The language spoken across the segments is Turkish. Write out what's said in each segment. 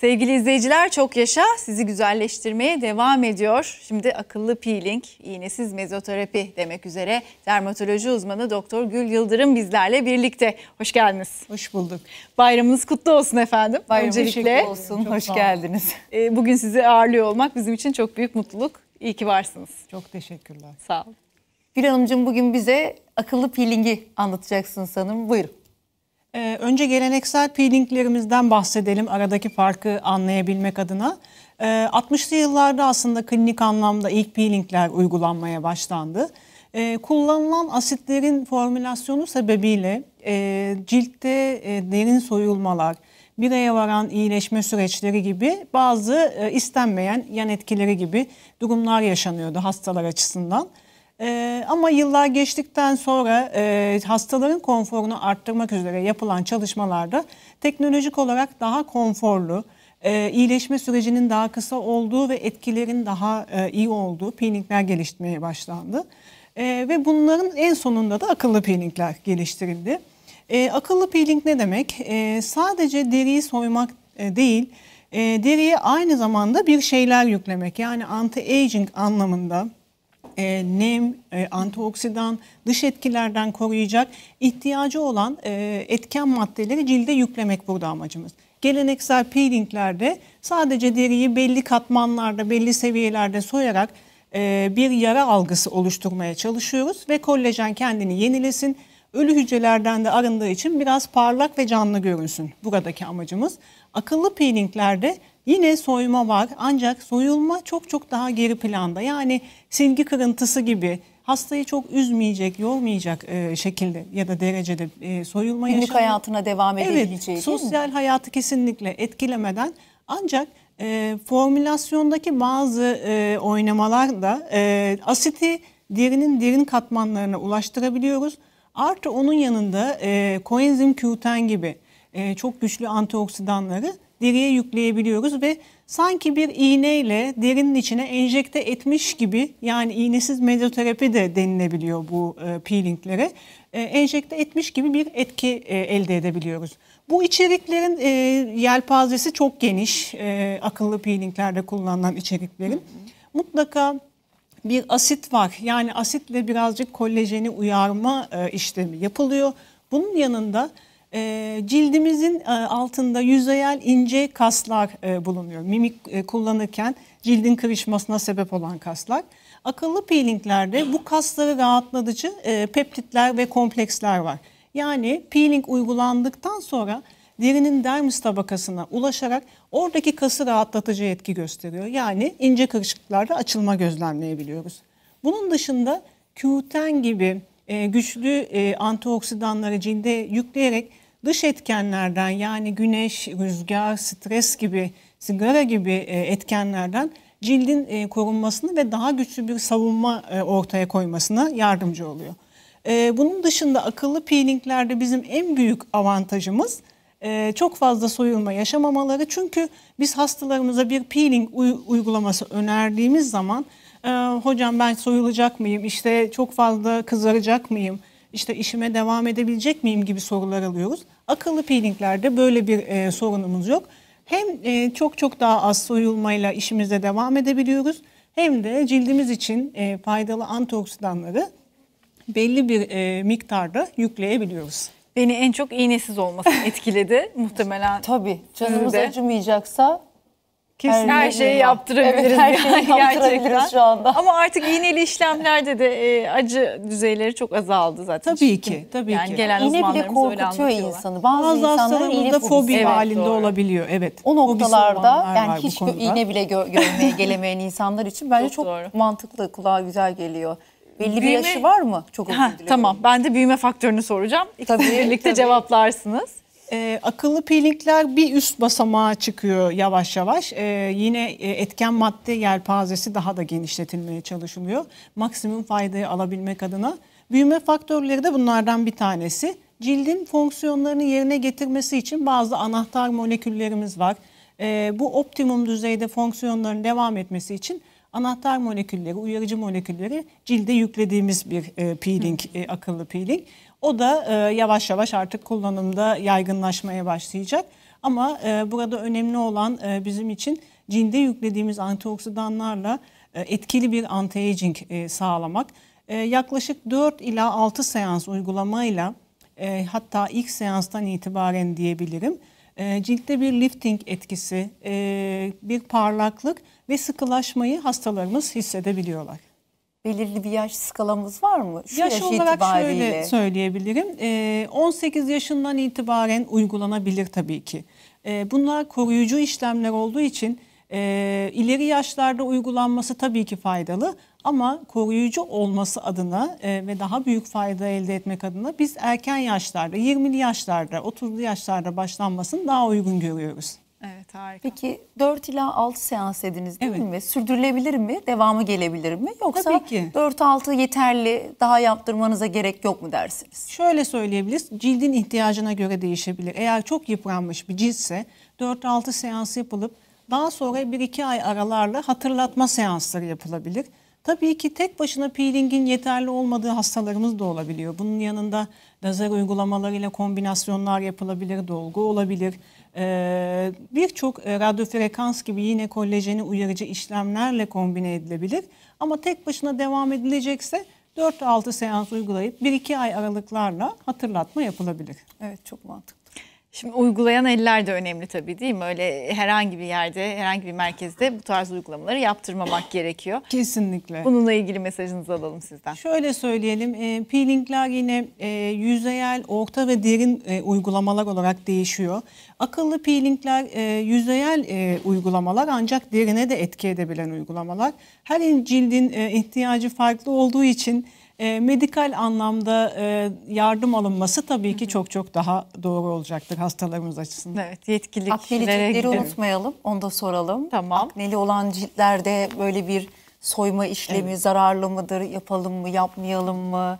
Sevgili izleyiciler çok yaşa sizi güzelleştirmeye devam ediyor. Şimdi akıllı peeling, iğnesiz mezoterapi demek üzere dermatoloji uzmanı Doktor Gül Yıldırım bizlerle birlikte. Hoş geldiniz. Hoş bulduk. Bayramınız kutlu olsun efendim. Bayram Öncelikle olsun. Çok Hoş geldiniz. Ee, bugün sizi ağırlıyor olmak bizim için çok büyük mutluluk. İyi ki varsınız. Çok teşekkürler. Sağ olun. Gül Hanımcığım bugün bize akıllı peelingi anlatacaksın sanırım. Buyurun. Ee, önce geleneksel peelinglerimizden bahsedelim aradaki farkı anlayabilmek adına. Ee, 60'lı yıllarda aslında klinik anlamda ilk peelingler uygulanmaya başlandı. Ee, kullanılan asitlerin formülasyonu sebebiyle e, ciltte e, derin soyulmalar, bireye varan iyileşme süreçleri gibi bazı e, istenmeyen yan etkileri gibi durumlar yaşanıyordu hastalar açısından. E, ama yıllar geçtikten sonra e, hastaların konforunu arttırmak üzere yapılan çalışmalarda teknolojik olarak daha konforlu, e, iyileşme sürecinin daha kısa olduğu ve etkilerin daha e, iyi olduğu peelingler geliştirmeye başlandı. E, ve bunların en sonunda da akıllı peelingler geliştirildi. E, akıllı peeling ne demek? E, sadece deriyi soymak e, değil, e, deriye aynı zamanda bir şeyler yüklemek. Yani anti-aging anlamında e, nem, e, antioksidan, dış etkilerden koruyacak ihtiyacı olan e, etken maddeleri cilde yüklemek burada amacımız. Geleneksel peelinglerde sadece deriyi belli katmanlarda, belli seviyelerde soyarak e, bir yara algısı oluşturmaya çalışıyoruz ve kollajen kendini yenilesin, ölü hücrelerden de arındığı için biraz parlak ve canlı görünsün buradaki amacımız. Akıllı peelinglerde yine soyma var ancak soyulma çok çok daha geri planda. Yani silgi kırıntısı gibi hastayı çok üzmeyecek, yormayacak e, şekilde ya da derecede e, soyulma Günlük hayatına devam edebileceği evet, sosyal hayatı kesinlikle etkilemeden ancak e, formülasyondaki bazı e, oynamalar da e, asiti derinin derin katmanlarına ulaştırabiliyoruz. Artı onun yanında e, koenzim Q10 gibi e, çok güçlü antioksidanları deriye yükleyebiliyoruz ve sanki bir iğneyle derinin içine enjekte etmiş gibi yani iğnesiz medyoterapi de denilebiliyor bu e, peelinglere. E, enjekte etmiş gibi bir etki e, elde edebiliyoruz. Bu içeriklerin e, yelpazesi çok geniş. E, akıllı peelinglerde kullanılan içeriklerin. Mutlaka bir asit var. Yani asitle birazcık kolajeni uyarma e, işlemi yapılıyor. Bunun yanında e, cildimizin e, altında yüzeyel ince kaslar e, bulunuyor. Mimik e, kullanırken cildin kırışmasına sebep olan kaslar. Akıllı peelinglerde bu kasları rahatlatıcı e, peptitler ve kompleksler var. Yani peeling uygulandıktan sonra derinin dermis tabakasına ulaşarak oradaki kası rahatlatıcı etki gösteriyor. Yani ince kırışıklarda açılma gözlemleyebiliyoruz. Bunun dışında kürten gibi e, güçlü e, antioksidanları cilde yükleyerek dış etkenlerden yani güneş, rüzgar, stres gibi, sigara gibi e, etkenlerden cildin e, korunmasını ve daha güçlü bir savunma e, ortaya koymasına yardımcı oluyor. E, bunun dışında akıllı peelinglerde bizim en büyük avantajımız e, çok fazla soyulma yaşamamaları. Çünkü biz hastalarımıza bir peeling uygulaması önerdiğimiz zaman e, hocam ben soyulacak mıyım, işte çok fazla kızaracak mıyım, işte işime devam edebilecek miyim gibi sorular alıyoruz. Akıllı peelinglerde böyle bir e, sorunumuz yok. Hem çok çok daha az soyulmayla işimize devam edebiliyoruz hem de cildimiz için faydalı antioksidanları belli bir miktarda yükleyebiliyoruz. Beni en çok iğnesiz olması etkiledi muhtemelen. Tabii canımız de. acımayacaksa Kesin her, her şeyi var. yaptırabiliriz. Evet, her şeyi yaptırabiliriz şu anda. Ama artık iğneli işlemlerde de e, acı düzeyleri çok azaldı zaten. Tabii ki, tabii yani ki. Gelen İğne bile korkutuyor insanı. Bazı, Bazı insanların iğne fobisi. fobi evet, halinde doğru. olabiliyor. Evet. O noktalarda yani hiç iğne bile gö görmeye gelemeyen insanlar için bence çok, çok mantıklı, kulağa güzel geliyor. Belli büyüme... bir yaşı var mı? Çok ha, Tamam ben de büyüme faktörünü soracağım. İkiniz tabii, birlikte tabii. cevaplarsınız. E, akıllı peelingler bir üst basamağa çıkıyor yavaş yavaş. E, yine e, etken madde yelpazesi daha da genişletilmeye çalışılıyor. Maksimum faydayı alabilmek adına. Büyüme faktörleri de bunlardan bir tanesi. Cildin fonksiyonlarını yerine getirmesi için bazı anahtar moleküllerimiz var. E, bu optimum düzeyde fonksiyonların devam etmesi için anahtar molekülleri, uyarıcı molekülleri cilde yüklediğimiz bir e, peeling, e, akıllı peeling. O da e, yavaş yavaş artık kullanımda yaygınlaşmaya başlayacak. Ama e, burada önemli olan e, bizim için cilde yüklediğimiz antioksidanlarla e, etkili bir anti-aging e, sağlamak. E, yaklaşık 4 ila 6 seans uygulamayla e, hatta ilk seanstan itibaren diyebilirim e, ciltte bir lifting etkisi, e, bir parlaklık ve sıkılaşmayı hastalarımız hissedebiliyorlar. Belirli bir yaş skalamız var mı? Şu yaş, yaş olarak itibariyle. şöyle söyleyebilirim. E, ee, 18 yaşından itibaren uygulanabilir tabii ki. Bunlar koruyucu işlemler olduğu için e, ileri yaşlarda uygulanması tabii ki faydalı ama koruyucu olması adına e, ve daha büyük fayda elde etmek adına biz erken yaşlarda, 20'li yaşlarda, 30'lu yaşlarda başlanmasını daha uygun görüyoruz. Evet harika. Peki 4 ila 6 seans ediniz. değil evet. mi? Sürdürülebilir mi? Devamı gelebilir mi? Yoksa 4-6 yeterli daha yaptırmanıza gerek yok mu dersiniz? Şöyle söyleyebiliriz. Cildin ihtiyacına göre değişebilir. Eğer çok yıpranmış bir ciltse 4-6 seans yapılıp daha sonra bir iki ay aralarla hatırlatma seansları yapılabilir. Tabii ki tek başına peelingin yeterli olmadığı hastalarımız da olabiliyor. Bunun yanında lazer uygulamalarıyla kombinasyonlar yapılabilir, dolgu olabilir. Ee, Birçok e, radyofrekans gibi yine kolajeni uyarıcı işlemlerle kombine edilebilir. Ama tek başına devam edilecekse 4-6 seans uygulayıp 1-2 ay aralıklarla hatırlatma yapılabilir. Evet çok mantıklı. Şimdi uygulayan eller de önemli tabii değil mi? Öyle herhangi bir yerde, herhangi bir merkezde bu tarz uygulamaları yaptırmamak gerekiyor. Kesinlikle. Bununla ilgili mesajınızı alalım sizden. Şöyle söyleyelim, e, peelingler yine e, yüzeyel, orta ve derin e, uygulamalar olarak değişiyor. Akıllı peelingler e, yüzeyel e, uygulamalar ancak derine de etki edebilen uygulamalar. Her cildin e, ihtiyacı farklı olduğu için e, medikal anlamda e, yardım alınması tabii ki çok çok daha doğru olacaktır hastalarımız açısından. Evet yetkili Akneli gidelim. unutmayalım onu da soralım. Tamam. Akneli olan ciltlerde böyle bir soyma işlemi evet. zararlı mıdır yapalım mı yapmayalım mı?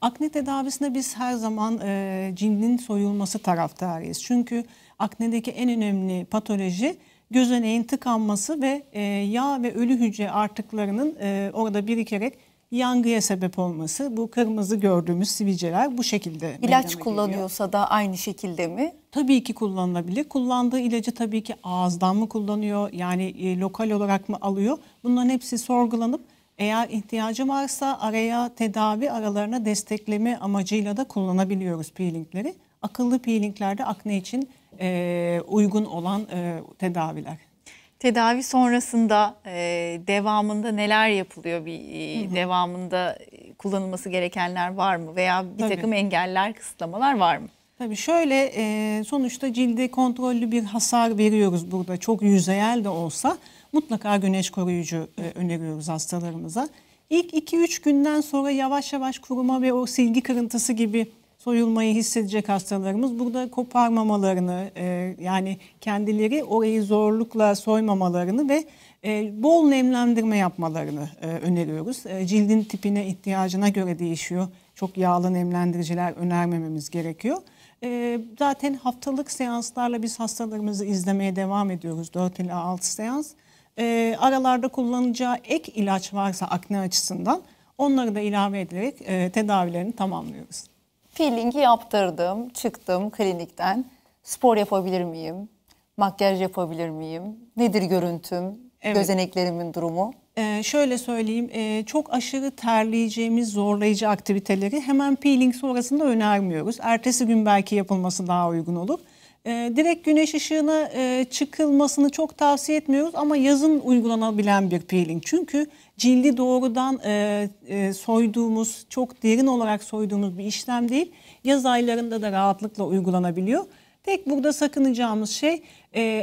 Akne tedavisinde biz her zaman e, cildin soyulması taraftarıyız. Çünkü aknedeki en önemli patoloji gözeneğin tıkanması ve e, yağ ve ölü hücre artıklarının e, orada birikerek yangıya sebep olması. Bu kırmızı gördüğümüz sivilceler bu şekilde. İlaç kullanıyorsa geliyor. da aynı şekilde mi? Tabii ki kullanılabilir. Kullandığı ilacı tabii ki ağızdan mı kullanıyor yani e, lokal olarak mı alıyor? Bunların hepsi sorgulanıp eğer ihtiyacı varsa araya tedavi aralarına destekleme amacıyla da kullanabiliyoruz peelingleri. Akıllı peelinglerde akne için e, uygun olan e, tedaviler. Tedavi sonrasında e, devamında neler yapılıyor? Bir e, devamında kullanılması gerekenler var mı veya bir Tabii. takım engeller, kısıtlamalar var mı? Tabii şöyle e, sonuçta cilde kontrollü bir hasar veriyoruz burada çok yüzeyel de olsa mutlaka güneş koruyucu öneriyoruz hastalarımıza. İlk 2-3 günden sonra yavaş yavaş kuruma ve o silgi kırıntısı gibi soyulmayı hissedecek hastalarımız burada koparmamalarını e, yani kendileri orayı zorlukla soymamalarını ve e, bol nemlendirme yapmalarını e, öneriyoruz. E, cildin tipine ihtiyacına göre değişiyor. Çok yağlı nemlendiriciler önermememiz gerekiyor. E, zaten haftalık seanslarla biz hastalarımızı izlemeye devam ediyoruz. 4 ila 6 seans. E, aralarda kullanacağı ek ilaç varsa akne açısından onları da ilave ederek e, tedavilerini tamamlıyoruz peelingi yaptırdım. Çıktım klinikten. Spor yapabilir miyim? Makyaj yapabilir miyim? Nedir görüntüm? Evet. Gözeneklerimin durumu? Ee, şöyle söyleyeyim, e, çok aşırı terleyeceğimiz zorlayıcı aktiviteleri hemen peeling sonrasında önermiyoruz. Ertesi gün belki yapılması daha uygun olur. E, direkt güneş ışığına e, çıkılmasını çok tavsiye etmiyoruz ama yazın uygulanabilen bir peeling. Çünkü cildi doğrudan e, e, soyduğumuz, çok derin olarak soyduğumuz bir işlem değil. Yaz aylarında da rahatlıkla uygulanabiliyor. Tek burada sakınacağımız şey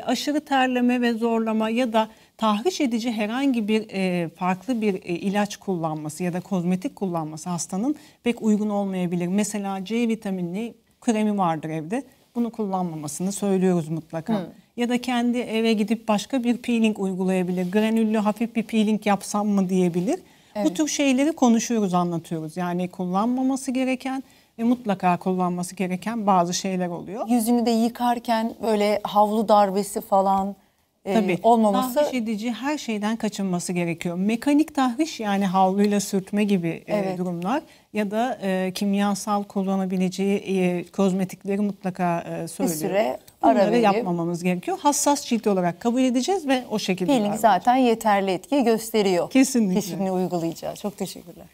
aşırı terleme ve zorlama ya da tahriş edici herhangi bir farklı bir ilaç kullanması ya da kozmetik kullanması hastanın pek uygun olmayabilir. Mesela C vitaminli kremi vardır evde bunu kullanmamasını söylüyoruz mutlaka. Hı. Ya da kendi eve gidip başka bir peeling uygulayabilir. Granüllü hafif bir peeling yapsam mı diyebilir. Evet. Bu tür şeyleri konuşuyoruz, anlatıyoruz. Yani kullanmaması gereken ve mutlaka kullanması gereken bazı şeyler oluyor. Yüzünü de yıkarken böyle havlu darbesi falan ee, Tabii, olmaması. Tahriş edici her şeyden kaçınması gerekiyor. Mekanik tahriş yani havluyla sürtme gibi e, evet. e, durumlar ya da e, kimyasal kullanabileceği e, kozmetikleri mutlaka e, söylüyor. Bir süre Bunları ara yapmamamız gerekiyor. Hassas cilt olarak kabul edeceğiz ve o şekilde. Peeling zaten yeterli etki gösteriyor. Kesinlikle. Kesinlikle uygulayacağız. Çok teşekkürler.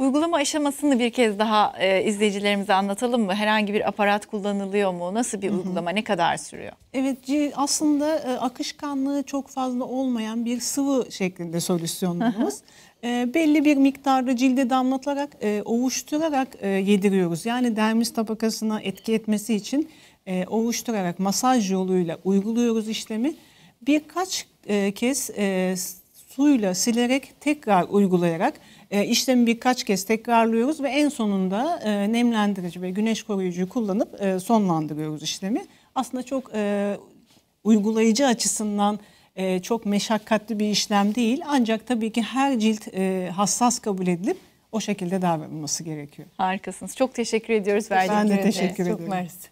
Uygulama aşamasını bir kez daha e, izleyicilerimize anlatalım mı? Herhangi bir aparat kullanılıyor mu? Nasıl bir uygulama? Hı hı. Ne kadar sürüyor? Evet aslında e, akışkanlığı çok fazla olmayan bir sıvı şeklinde solüsyonumuz. e, belli bir miktarda cilde damlatarak, e, ovuşturarak e, yediriyoruz. Yani dermis tabakasına etki etmesi için e, ovuşturarak masaj yoluyla uyguluyoruz işlemi. Birkaç e, kez e, suyla silerek tekrar uygulayarak e, işlemi birkaç kez tekrarlıyoruz ve en sonunda e, nemlendirici ve güneş koruyucuyu kullanıp e, sonlandırıyoruz işlemi. Aslında çok e, uygulayıcı açısından çok meşakkatli bir işlem değil. Ancak tabii ki her cilt hassas kabul edilip o şekilde davranılması gerekiyor. Harikasınız. Çok teşekkür ediyoruz verdiğiniz Ben de teşekkür ederim. Çok mersi.